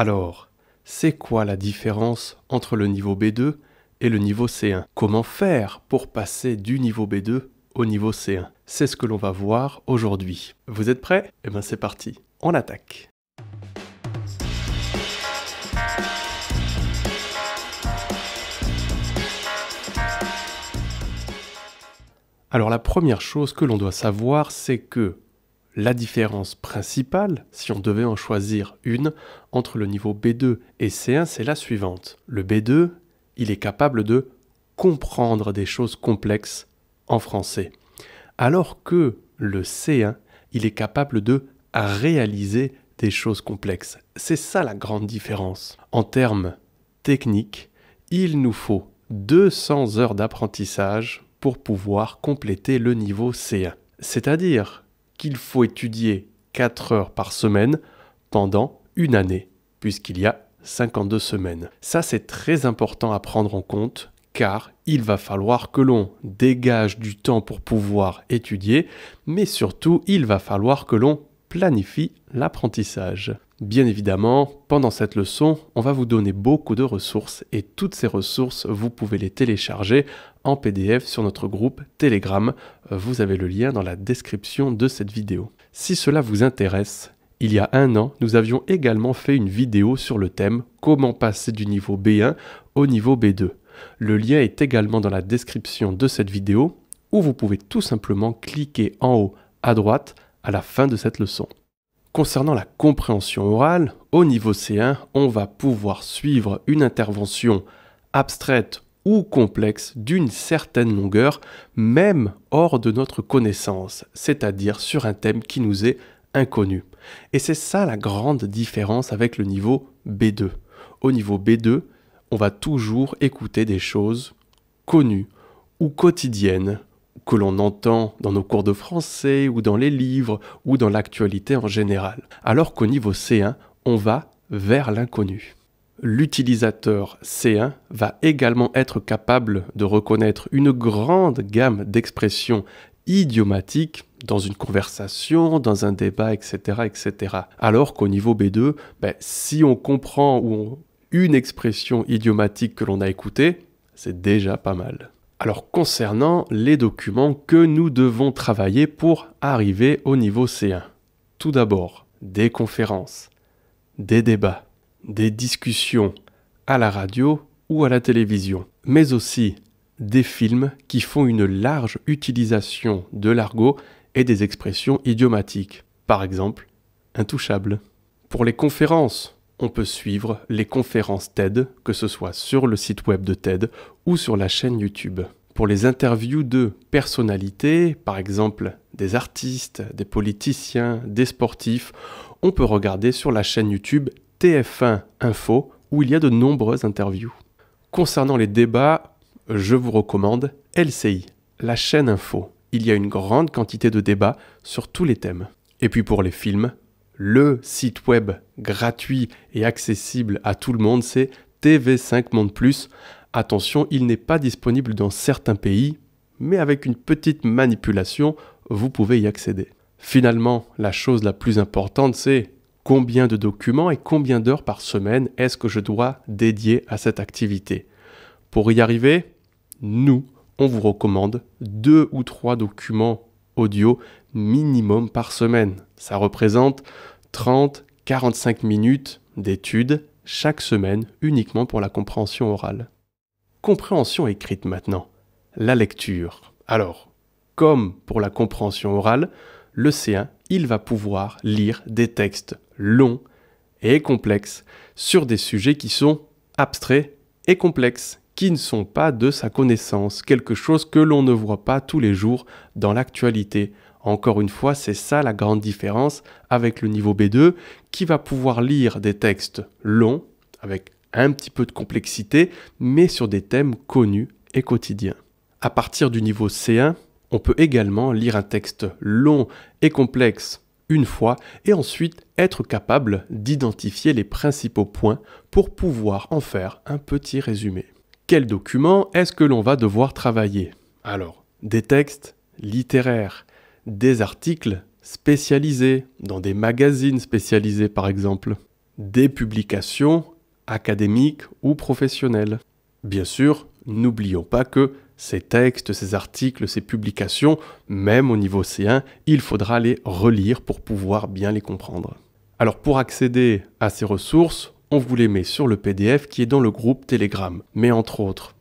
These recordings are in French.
Alors, c'est quoi la différence entre le niveau B2 et le niveau C1 Comment faire pour passer du niveau B2 au niveau C1 C'est ce que l'on va voir aujourd'hui. Vous êtes prêts Eh bien c'est parti, on attaque Alors la première chose que l'on doit savoir, c'est que la différence principale, si on devait en choisir une, entre le niveau B2 et C1, c'est la suivante. Le B2, il est capable de comprendre des choses complexes en français, alors que le C1, il est capable de réaliser des choses complexes. C'est ça la grande différence. En termes techniques, il nous faut 200 heures d'apprentissage pour pouvoir compléter le niveau C1. C'est-à-dire qu'il faut étudier 4 heures par semaine pendant une année, puisqu'il y a 52 semaines. Ça, c'est très important à prendre en compte car il va falloir que l'on dégage du temps pour pouvoir étudier, mais surtout il va falloir que l'on planifie l'apprentissage. Bien évidemment, pendant cette leçon, on va vous donner beaucoup de ressources et toutes ces ressources, vous pouvez les télécharger en PDF sur notre groupe Telegram. Euh, vous avez le lien dans la description de cette vidéo. Si cela vous intéresse, il y a un an, nous avions également fait une vidéo sur le thème Comment passer du niveau B1 au niveau B2. Le lien est également dans la description de cette vidéo où vous pouvez tout simplement cliquer en haut à droite à la fin de cette leçon. Concernant la compréhension orale, au niveau C1, on va pouvoir suivre une intervention abstraite ou complexe d'une certaine longueur, même hors de notre connaissance, c'est-à-dire sur un thème qui nous est inconnu. Et c'est ça la grande différence avec le niveau B2. Au niveau B2, on va toujours écouter des choses connues ou quotidiennes que l'on entend dans nos cours de français ou dans les livres ou dans l'actualité en général. Alors qu'au niveau C1, on va vers l'inconnu. L'utilisateur C1 va également être capable de reconnaître une grande gamme d'expressions idiomatiques dans une conversation, dans un débat, etc. etc. Alors qu'au niveau B2, ben, si on comprend une expression idiomatique que l'on a écoutée, c'est déjà pas mal. Alors concernant les documents que nous devons travailler pour arriver au niveau C1. Tout d'abord, des conférences, des débats, des discussions à la radio ou à la télévision, mais aussi des films qui font une large utilisation de l'argot et des expressions idiomatiques. Par exemple, intouchable. Pour les conférences, on peut suivre les conférences TED, que ce soit sur le site web de TED ou sur la chaîne YouTube. Pour les interviews de personnalités, par exemple des artistes, des politiciens, des sportifs, on peut regarder sur la chaîne YouTube TF1 Info où il y a de nombreuses interviews. Concernant les débats, je vous recommande LCI, la chaîne info. Il y a une grande quantité de débats sur tous les thèmes. Et puis pour les films, le site web gratuit et accessible à tout le monde, c'est TV5 Monde Plus. Attention, il n'est pas disponible dans certains pays, mais avec une petite manipulation, vous pouvez y accéder. Finalement, la chose la plus importante, c'est combien de documents et combien d'heures par semaine est-ce que je dois dédier à cette activité. Pour y arriver, nous, on vous recommande deux ou trois documents audio minimum par semaine. Ça représente 30-45 minutes d'études chaque semaine uniquement pour la compréhension orale. Compréhension écrite maintenant. La lecture. Alors, comme pour la compréhension orale, le C1, il va pouvoir lire des textes longs et complexes sur des sujets qui sont abstraits et complexes, qui ne sont pas de sa connaissance, quelque chose que l'on ne voit pas tous les jours dans l'actualité. Encore une fois, c'est ça la grande différence avec le niveau B2 qui va pouvoir lire des textes longs avec un petit peu de complexité, mais sur des thèmes connus et quotidiens. À partir du niveau C1, on peut également lire un texte long et complexe une fois et ensuite être capable d'identifier les principaux points pour pouvoir en faire un petit résumé quels documents est-ce que l'on va devoir travailler Alors, des textes littéraires, des articles spécialisés, dans des magazines spécialisés par exemple, des publications académiques ou professionnelles. Bien sûr, n'oublions pas que ces textes, ces articles, ces publications, même au niveau C1, il faudra les relire pour pouvoir bien les comprendre. Alors pour accéder à ces ressources, on vous les met sur le PDF qui est dans le groupe Telegram. Mais entre autres,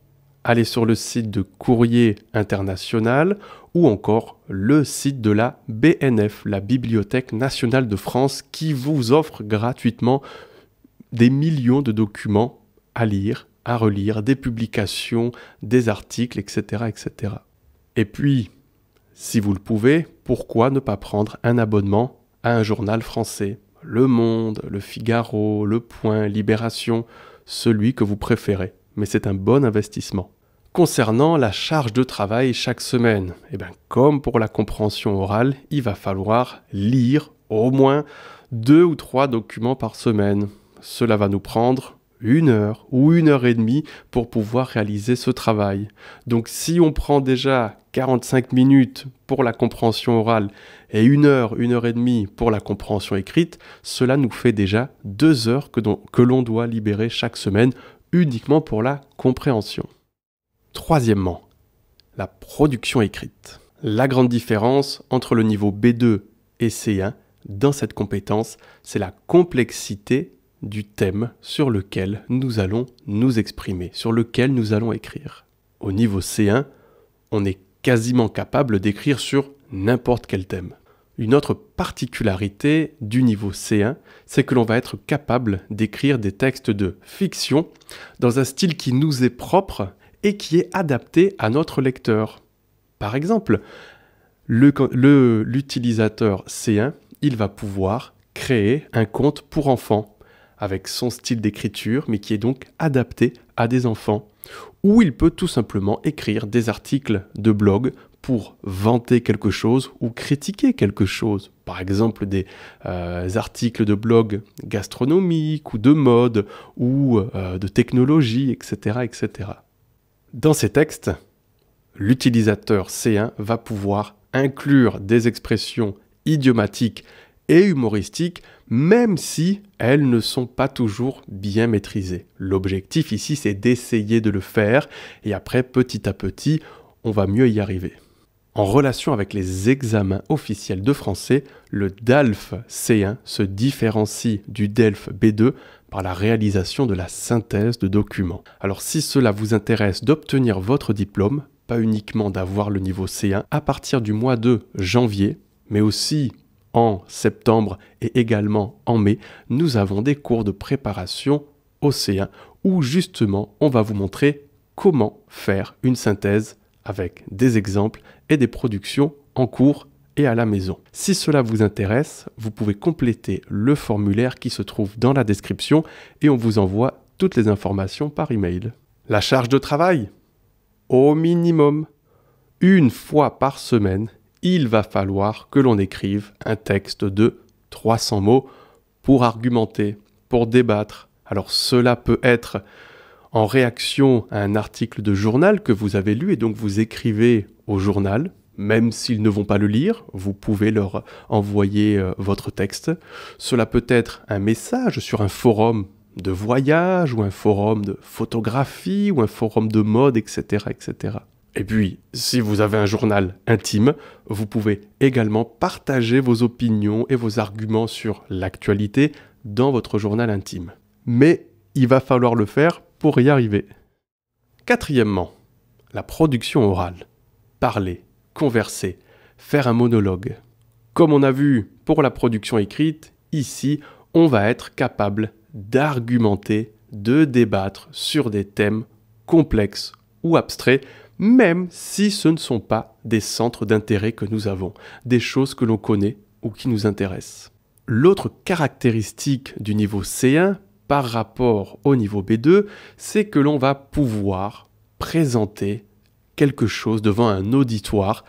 allez sur le site de Courrier International ou encore le site de la BNF, la Bibliothèque nationale de France, qui vous offre gratuitement des millions de documents à lire, à relire, des publications, des articles, etc. etc. Et puis, si vous le pouvez, pourquoi ne pas prendre un abonnement à un journal français le Monde, Le Figaro, Le Point, Libération, celui que vous préférez, mais c'est un bon investissement. Concernant la charge de travail chaque semaine, eh bien, comme pour la compréhension orale, il va falloir lire au moins deux ou trois documents par semaine. Cela va nous prendre une heure ou une heure et demie pour pouvoir réaliser ce travail. Donc si on prend déjà 45 minutes pour la compréhension orale et une heure, une heure et demie pour la compréhension écrite, cela nous fait déjà deux heures que, l'on doit libérer chaque semaine uniquement pour la compréhension. Troisièmement, la production écrite. La grande différence entre le niveau B2 et C1 dans cette compétence, c'est la complexité du thème sur lequel nous allons nous exprimer, sur lequel nous allons écrire. Au niveau C1, on est quasiment capable d'écrire sur n'importe quel thème. Une autre particularité du niveau C1, c'est que l'on va être capable d'écrire des textes de fiction dans un style qui nous est propre et qui est adapté à notre lecteur. Par exemple, l'utilisateur C1, il va pouvoir créer un compte pour enfants avec son style d'écriture, mais qui est donc adapté à des enfants. Ou il peut tout simplement écrire des articles de blog pour vanter quelque chose ou critiquer quelque chose. Par exemple, des euh, articles de blog gastronomiques ou de mode ou euh, de technologie, etc., etc. Dans ces textes, l'utilisateur C1 va pouvoir inclure des expressions idiomatiques et humoristiques, même si elles ne sont pas toujours bien maîtrisées. L'objectif ici, c'est d'essayer de le faire, et après, petit à petit, on va mieux y arriver. En relation avec les examens officiels de français, le DALF C1 se différencie du DELF B2 par la réalisation de la synthèse de documents. Alors si cela vous intéresse d'obtenir votre diplôme, pas uniquement d'avoir le niveau C1 à partir du mois de janvier, mais aussi en septembre et également en mai, nous avons des cours de préparation océan où justement on va vous montrer comment faire une synthèse avec des exemples et des productions en cours et à la maison. Si cela vous intéresse, vous pouvez compléter le formulaire qui se trouve dans la description et on vous envoie toutes les informations par email. La charge de travail Au minimum, une fois par semaine il va falloir que l'on écrive un texte de 300 mots pour argumenter, pour débattre. Alors cela peut être en réaction à un article de journal que vous avez lu et donc vous écrivez au journal, même s'ils ne vont pas le lire, vous pouvez leur envoyer euh, votre texte. Cela peut être un message sur un forum de voyage ou un forum de photographie ou un forum de mode, etc. etc. Et puis, si vous avez un journal intime, vous pouvez également partager vos opinions et vos arguments sur l'actualité dans votre journal intime. Mais il va falloir le faire pour y arriver. Quatrièmement, la production orale. Parler, converser, faire un monologue. Comme on a vu pour la production écrite, ici, on va être capable d'argumenter, de débattre sur des thèmes complexes ou abstraits même si ce ne sont pas des centres d'intérêt que nous avons, des choses que l'on connaît ou qui nous intéressent. L'autre caractéristique du niveau C1 par rapport au niveau B2, c'est que l'on va pouvoir présenter quelque chose devant un auditoire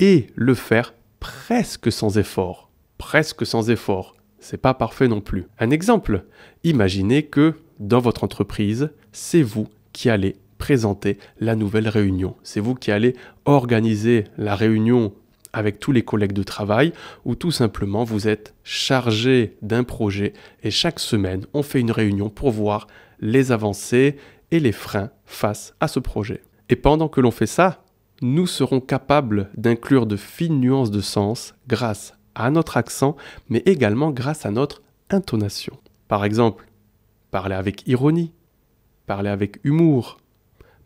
et le faire presque sans effort. Presque sans effort. C'est pas parfait non plus. Un exemple. Imaginez que dans votre entreprise, c'est vous qui allez présenter la nouvelle réunion. C'est vous qui allez organiser la réunion avec tous les collègues de travail ou tout simplement vous êtes chargé d'un projet et chaque semaine on fait une réunion pour voir les avancées et les freins face à ce projet. Et pendant que l'on fait ça, nous serons capables d'inclure de fines nuances de sens grâce à notre accent mais également grâce à notre intonation. Par exemple, parler avec ironie, parler avec humour,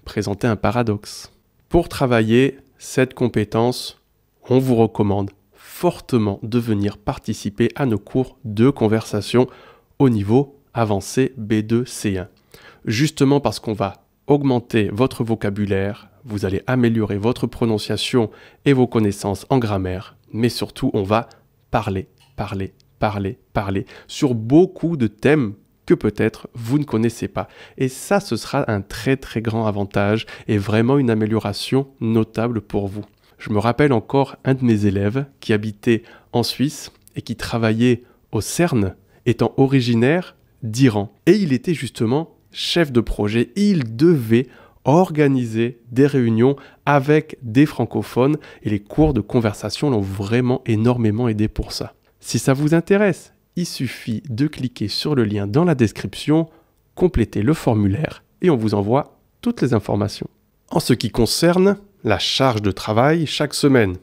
présenter un paradoxe. Pour travailler cette compétence, on vous recommande fortement de venir participer à nos cours de conversation au niveau avancé B2-C1. Justement parce qu'on va augmenter votre vocabulaire, vous allez améliorer votre prononciation et vos connaissances en grammaire, mais surtout on va parler, parler, parler, parler sur beaucoup de thèmes que peut-être vous ne connaissez pas. Et ça, ce sera un très très grand avantage et vraiment une amélioration notable pour vous. Je me rappelle encore un de mes élèves qui habitait en Suisse et qui travaillait au CERN, étant originaire d'Iran. Et il était justement chef de projet. Il devait organiser des réunions avec des francophones et les cours de conversation l'ont vraiment énormément aidé pour ça. Si ça vous intéresse il suffit de cliquer sur le lien dans la description, compléter le formulaire et on vous envoie toutes les informations. En ce qui concerne la charge de travail chaque semaine,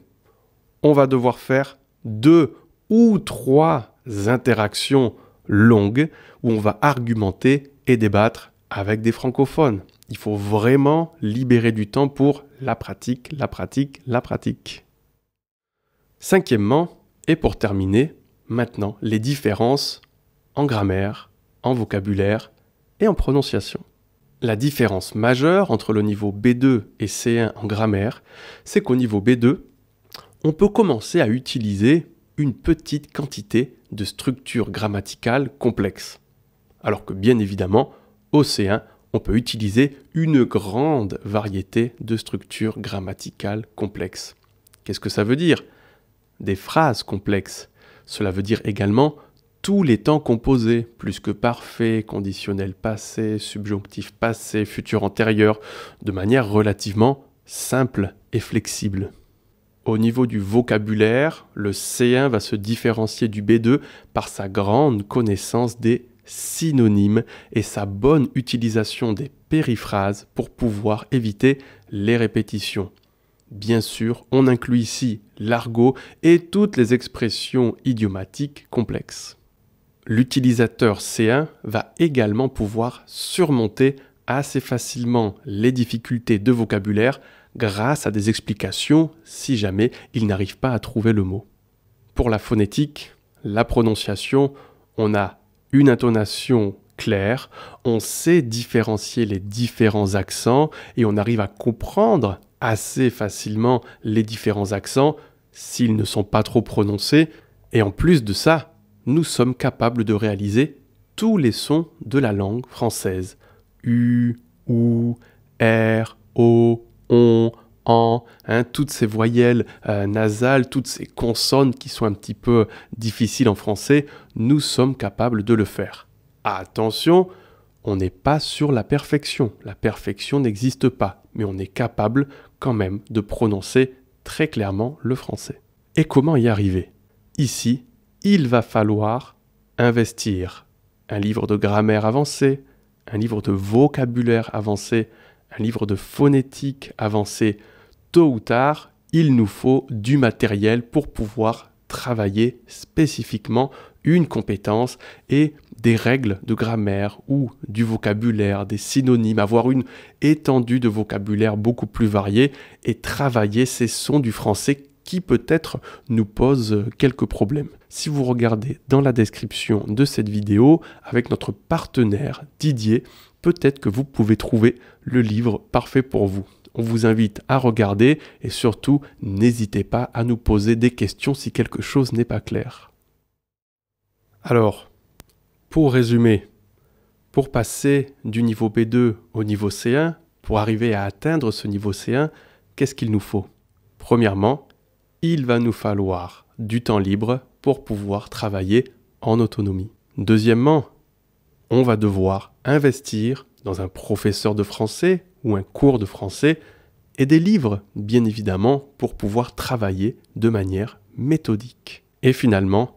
on va devoir faire deux ou trois interactions longues où on va argumenter et débattre avec des francophones. Il faut vraiment libérer du temps pour la pratique, la pratique, la pratique. Cinquièmement, et pour terminer, maintenant les différences en grammaire, en vocabulaire et en prononciation. La différence majeure entre le niveau B2 et C1 en grammaire, c'est qu'au niveau B2, on peut commencer à utiliser une petite quantité de structures grammaticales complexes. Alors que bien évidemment, au C1, on peut utiliser une grande variété de structures grammaticales complexes. Qu'est-ce que ça veut dire Des phrases complexes, cela veut dire également tous les temps composés, plus que parfait, conditionnel passé, subjonctif passé, futur antérieur, de manière relativement simple et flexible. Au niveau du vocabulaire, le C1 va se différencier du B2 par sa grande connaissance des synonymes et sa bonne utilisation des périphrases pour pouvoir éviter les répétitions. Bien sûr, on inclut ici l'argot et toutes les expressions idiomatiques complexes. L'utilisateur C1 va également pouvoir surmonter assez facilement les difficultés de vocabulaire grâce à des explications si jamais il n'arrive pas à trouver le mot. Pour la phonétique, la prononciation, on a une intonation claire, on sait différencier les différents accents et on arrive à comprendre assez facilement les différents accents s'ils ne sont pas trop prononcés, et en plus de ça, nous sommes capables de réaliser tous les sons de la langue française. U, OU, R, O, ON, hein, en, toutes ces voyelles euh, nasales, toutes ces consonnes qui sont un petit peu difficiles en français, nous sommes capables de le faire. Attention, on n'est pas sur la perfection, la perfection n'existe pas, mais on est capable quand même de prononcer très clairement le français. Et comment y arriver Ici, il va falloir investir un livre de grammaire avancé, un livre de vocabulaire avancé, un livre de phonétique avancé. Tôt ou tard, il nous faut du matériel pour pouvoir travailler spécifiquement une compétence et des règles de grammaire ou du vocabulaire, des synonymes, avoir une étendue de vocabulaire beaucoup plus variée et travailler ces sons du français qui peut-être nous posent quelques problèmes. Si vous regardez dans la description de cette vidéo avec notre partenaire Didier, peut-être que vous pouvez trouver le livre parfait pour vous. On vous invite à regarder et surtout n'hésitez pas à nous poser des questions si quelque chose n'est pas clair. Alors, pour résumer, pour passer du niveau B2 au niveau C1, pour arriver à atteindre ce niveau C1, qu'est-ce qu'il nous faut Premièrement, il va nous falloir du temps libre pour pouvoir travailler en autonomie. Deuxièmement, on va devoir investir dans un professeur de français ou un cours de français et des livres, bien évidemment, pour pouvoir travailler de manière méthodique. Et finalement,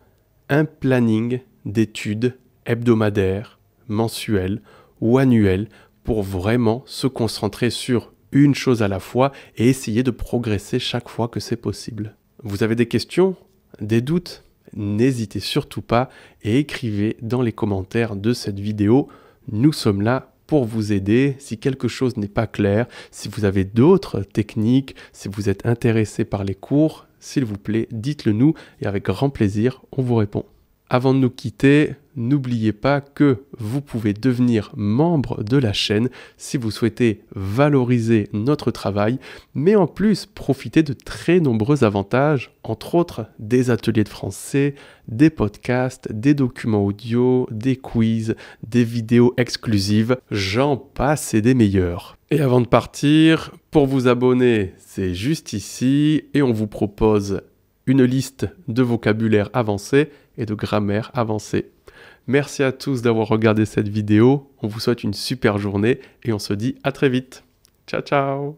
un planning d'études hebdomadaires, mensuelles ou annuelles pour vraiment se concentrer sur une chose à la fois et essayer de progresser chaque fois que c'est possible. Vous avez des questions, des doutes N'hésitez surtout pas et écrivez dans les commentaires de cette vidéo. Nous sommes là pour vous aider. Si quelque chose n'est pas clair, si vous avez d'autres techniques, si vous êtes intéressé par les cours, s'il vous plaît, dites-le nous et avec grand plaisir, on vous répond. Avant de nous quitter, n'oubliez pas que vous pouvez devenir membre de la chaîne si vous souhaitez valoriser notre travail, mais en plus profiter de très nombreux avantages, entre autres des ateliers de français, des podcasts, des documents audio, des quiz, des vidéos exclusives, j'en passe et des meilleurs. Et avant de partir, pour vous abonner, c'est juste ici et on vous propose une liste de vocabulaire avancé et de grammaire avancée. Merci à tous d'avoir regardé cette vidéo, on vous souhaite une super journée et on se dit à très vite. Ciao ciao